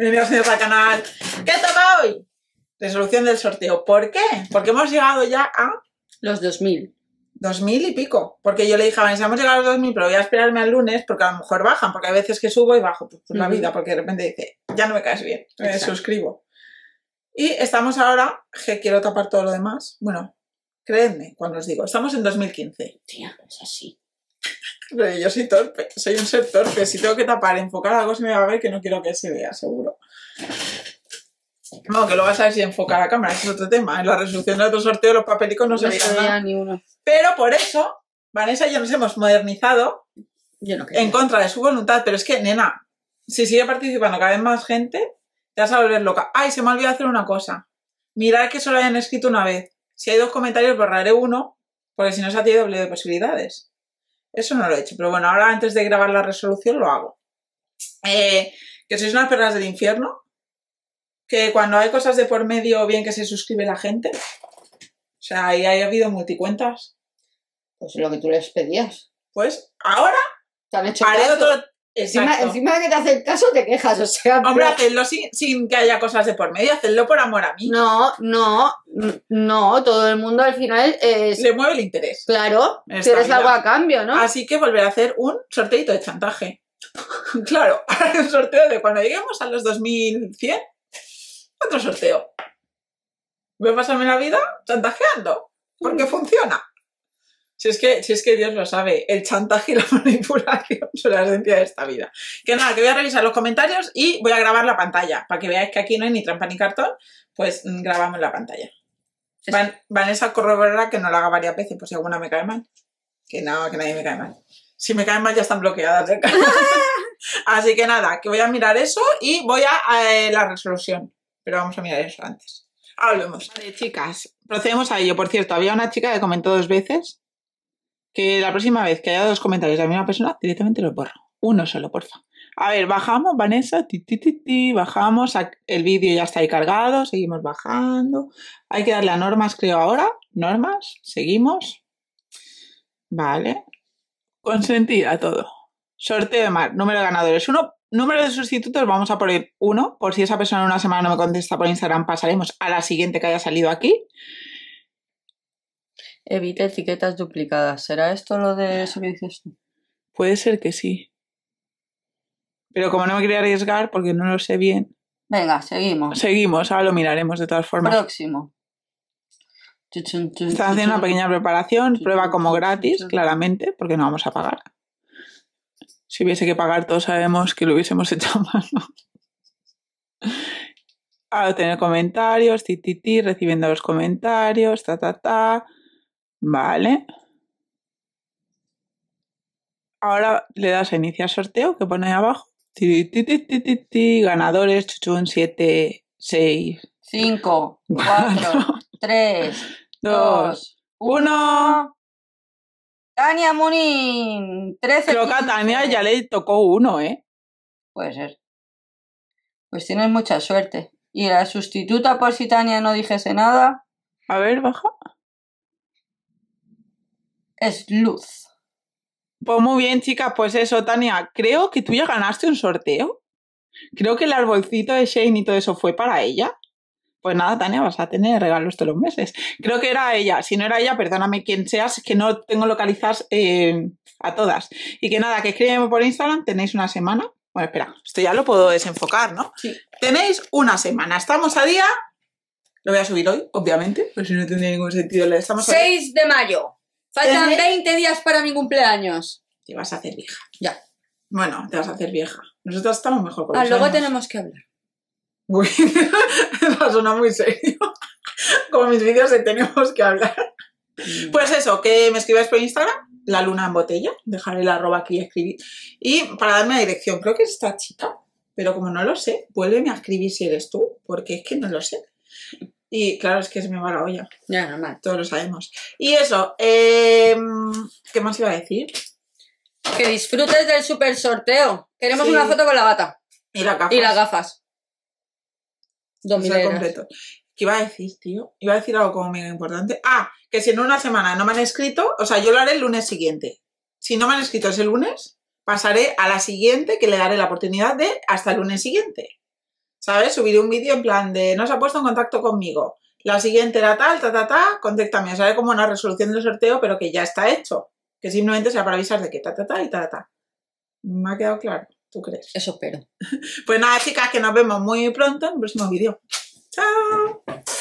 Bienvenidos al canal. ¿Qué toca hoy? Resolución del sorteo. ¿Por qué? Porque hemos llegado ya a... Los 2000. 2000 y pico. Porque yo le dije a Vanessa, hemos llegado a los 2000, pero voy a esperarme al lunes porque a lo mejor bajan, porque hay veces que subo y bajo pues, por la vida, porque de repente dice, ya no me caes bien, me suscribo. Y estamos ahora, que quiero tapar todo lo demás. Bueno, creedme cuando os digo, estamos en 2015. Tía, es así yo soy torpe, soy un ser torpe. Si tengo que tapar, enfocar algo se me va a ver que no quiero que se vea, seguro. No, que lo vas a ver si enfocar a cámara, es otro tema. En la resolución de otro sorteo los papelicos no, se veían Pero por eso, Vanessa y yo nos hemos modernizado en contra de su voluntad. Pero es que, nena, si sigue participando cada vez más gente, te vas a volver loca. Ay, se me ha olvidado hacer una cosa. Mirad que solo hayan escrito una vez. Si hay dos comentarios, borraré uno, porque si no se ha tenido doble de posibilidades. Eso no lo he hecho, pero bueno, ahora antes de grabar la resolución lo hago. Eh, que sois unas perras del infierno, que cuando hay cosas de por medio, bien que se suscribe la gente. O sea, y ha habido multicuentas. Pues lo que tú les pedías. Pues ahora ¿Te han hecho Encima, de que te el caso, te quejas, o sea... Hombre, sin, que haya cosas de por medio, hacedlo por amor a mí. No, no, no, todo el mundo al final es... Le mueve el interés. Claro, es algo a cambio, ¿no? Así que volver a hacer un sorteito de chantaje. claro, el un sorteo de cuando lleguemos a los 2100, otro sorteo. Voy a pasarme la vida chantajeando, porque mm. funciona. Si es, que, es que Dios lo sabe, el chantaje y la manipulación son la esencia de esta vida. Que nada, que voy a revisar los comentarios y voy a grabar la pantalla, para que veáis que aquí no hay ni trampa ni cartón, pues mm, grabamos la pantalla. Van, Vanessa corroborará que no la haga varias veces, por si alguna me cae mal. Que no, que nadie me cae mal. Si me caen mal ya están bloqueadas Así que nada, que voy a mirar eso y voy a eh, la resolución. Pero vamos a mirar eso antes. Hablemos. Vale, chicas, procedemos a ello. Por cierto, había una chica que comentó dos veces que la próxima vez que haya dos comentarios de la misma persona, directamente lo borro. Uno solo, porfa. A ver, bajamos, Vanessa, ti, ti, bajamos, el vídeo ya está ahí cargado, seguimos bajando. Hay que darle a normas, creo, ahora. Normas, seguimos. Vale. Consentir a todo. Sorteo de mar, número de ganadores uno. Número de sustitutos, vamos a poner uno. Por si esa persona en una semana no me contesta por Instagram, pasaremos a la siguiente que haya salido aquí. Evite etiquetas duplicadas. ¿Será esto lo de eso que dices Puede ser que sí. Pero como no me quería arriesgar porque no lo sé bien. Venga, seguimos. Seguimos, ahora lo miraremos de todas formas. Próximo. Está haciendo una pequeña preparación, prueba como gratis, claramente, porque no vamos a pagar. Si hubiese que pagar, todos sabemos que lo hubiésemos hecho mal. no A tener comentarios, ti, recibiendo los comentarios, ta, ta, ta. Vale. Ahora le das a iniciar sorteo que pone ahí abajo. Ti, ti, ti, ganadores, 7, 6, 5, 4, 3, 2, 1. Tania Munin, 13. Creo que a Tania ya le tocó uno, ¿eh? Puede ser. Pues tienes mucha suerte. Y la sustituta por si Tania no dijese nada. A ver, baja es luz Pues muy bien, chicas, pues eso, Tania. Creo que tú ya ganaste un sorteo. Creo que el arbolcito de Shane y todo eso fue para ella. Pues nada, Tania, vas a tener regalos todos los meses. Creo que era ella. Si no era ella, perdóname quien seas, que no tengo localizadas eh, a todas. Y que nada, que escríbeme por Instagram, tenéis una semana. Bueno, espera, esto ya lo puedo desenfocar, ¿no? Sí. Tenéis una semana. Estamos a día. Lo voy a subir hoy, obviamente, pero pues si no tendría ningún sentido. Estamos a 6 de mayo. Faltan 20 días para mi cumpleaños. Te vas a hacer vieja. Ya. Bueno, te vas a hacer vieja. Nosotros estamos mejor con ah, luego tenemos que hablar. Uy, eso suena muy serio. Como mis vídeos tenemos que hablar. Mm. Pues eso, que me escribáis por Instagram, la luna en botella, dejaré el arroba aquí y escribir. Y para darme la dirección, creo que está esta chica, pero como no lo sé, vuélveme a escribir si eres tú, porque es que no lo sé. Y claro, es que es mi mala la olla. Ya, normal. Todos lo sabemos. Y eso, em, ¿qué más iba a decir? Que disfrutes del super sorteo. Queremos una foto con la bata. Y las gafas. Y las gafas. Dos completo. ¿Qué iba a decir, tío? Iba a decir algo como muy importante. Ah, que si en una semana no me han escrito, o sea, yo lo haré el lunes siguiente. Si no me han escrito ese lunes, pasaré a la siguiente que le daré la oportunidad de hasta el lunes siguiente. ¿sabes? Subir un vídeo en plan de no se ha puesto en contacto conmigo. La siguiente era tal, ta, ta, ta, contéctame. Sabes como una resolución del sorteo, pero que ya está hecho. Que simplemente sea para avisar de que ta, ta, ta y ta, ta, ta. ¿Me ha quedado claro? ¿Tú crees? Eso espero. pues nada, chicas, que nos vemos muy pronto en el próximo vídeo. ¡Chao!